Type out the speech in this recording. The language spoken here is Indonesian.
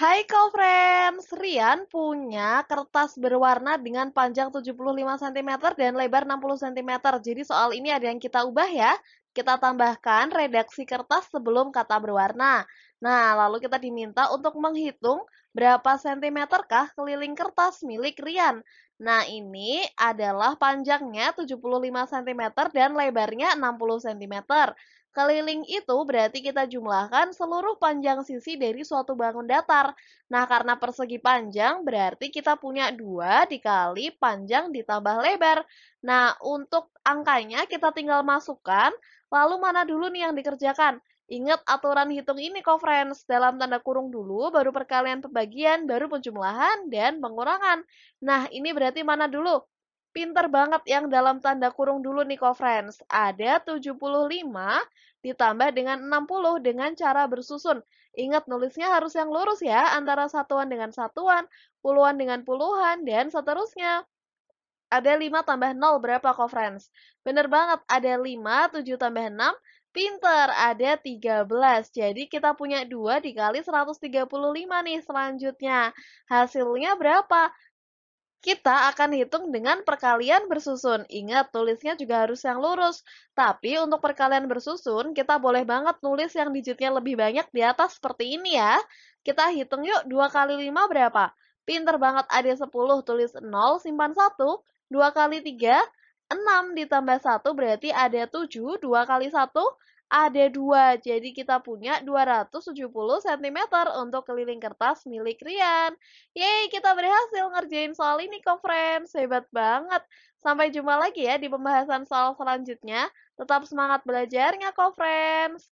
Hai call friends Rian punya kertas berwarna dengan panjang 75 cm dan lebar 60 cm. Jadi soal ini ada yang kita ubah ya. Kita tambahkan redaksi kertas sebelum kata berwarna. Nah, lalu kita diminta untuk menghitung berapa cm kah keliling kertas milik Rian. Nah, ini adalah panjangnya 75 cm dan lebarnya 60 cm. Keliling itu berarti kita jumlahkan seluruh panjang sisi dari suatu bangun datar. Nah, karena persegi panjang, berarti kita punya dua dikali panjang ditambah lebar. Nah, untuk angkanya kita tinggal masukkan, lalu mana dulu nih yang dikerjakan? Ingat aturan hitung ini kok, friends. Dalam tanda kurung dulu, baru perkalian pembagian, baru penjumlahan, dan pengurangan. Nah, ini berarti mana dulu? Pinter banget yang dalam tanda kurung dulu nih friends. Ada 75 ditambah dengan 60 dengan cara bersusun. Ingat nulisnya harus yang lurus ya, antara satuan dengan satuan, puluhan dengan puluhan, dan seterusnya. Ada 5 tambah 0 berapa friends? Bener banget, ada 5, 7 tambah 6, Pinter, ada 13. Jadi kita punya 2 dikali 135 nih selanjutnya. Hasilnya berapa? Kita akan hitung dengan perkalian bersusun. Ingat, tulisnya juga harus yang lurus. Tapi untuk perkalian bersusun, kita boleh banget nulis yang digitnya lebih banyak di atas seperti ini ya. Kita hitung yuk, 2 kali 5 berapa? Pinter banget ada 10, tulis 0, simpan 1. 2 kali 3, 6 ditambah 1 berarti ada 7, 2 kali 1 ada dua, jadi kita punya 270 cm untuk keliling kertas milik Rian. Yeay, kita berhasil ngerjain soal ini kok, friends. Hebat banget. Sampai jumpa lagi ya di pembahasan soal selanjutnya. Tetap semangat belajarnya kok, friends.